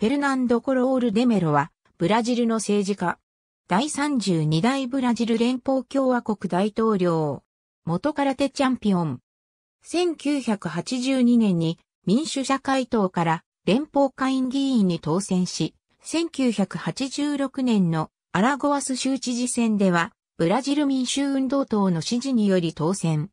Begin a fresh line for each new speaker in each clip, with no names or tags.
フェルナンド・コロール・デメロは、ブラジルの政治家。第32代ブラジル連邦共和国大統領。元空手チャンピオン。1982年に民主社会党から連邦会議員に当選し、1986年のアラゴアス州知事選では、ブラジル民衆運動党の支持により当選。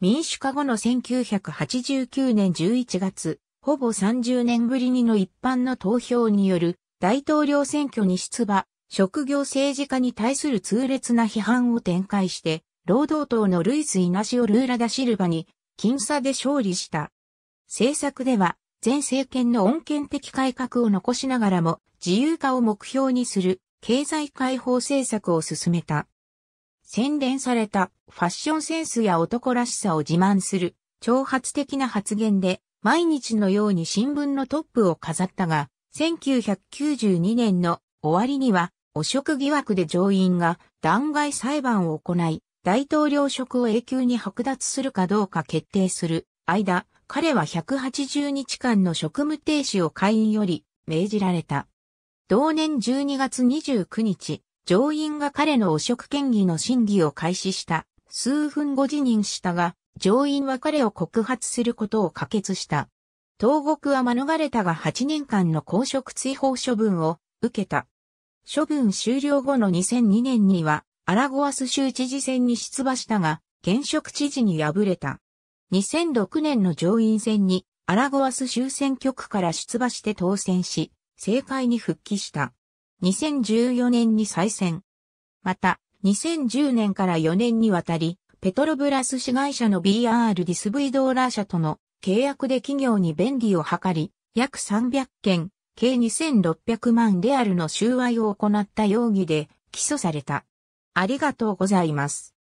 民主化後の1989年11月、ほぼ30年ぶりにの一般の投票による大統領選挙に出馬、職業政治家に対する痛烈な批判を展開して、労働党のルイス・イナシオ・ルーラ・ダ・シルバに、僅差で勝利した。政策では、前政権の恩恵的改革を残しながらも、自由化を目標にする、経済解放政策を進めた。洗練された、ファッションセンスや男らしさを自慢する、挑発的な発言で、毎日のように新聞のトップを飾ったが、1992年の終わりには汚職疑惑で上院が弾劾裁判を行い、大統領職を永久に剥奪するかどうか決定する間、彼は180日間の職務停止を会員より命じられた。同年12月29日、上院が彼の汚職権疑の審議を開始した。数分後辞任したが、上院は彼を告発することを可決した。東国は免れたが8年間の公職追放処分を受けた。処分終了後の2002年には、アラゴアス州知事選に出馬したが、現職知事に敗れた。2006年の上院選に、アラゴアス州選挙区から出馬して当選し、政界に復帰した。2014年に再選。また、2010年から4年にわたり、ペトロブラス市会社の BR ディスブイドーラー社との契約で企業に便利を図り、約300件、計2600万レアルの収賄を行った容疑で起訴された。ありがとうございます。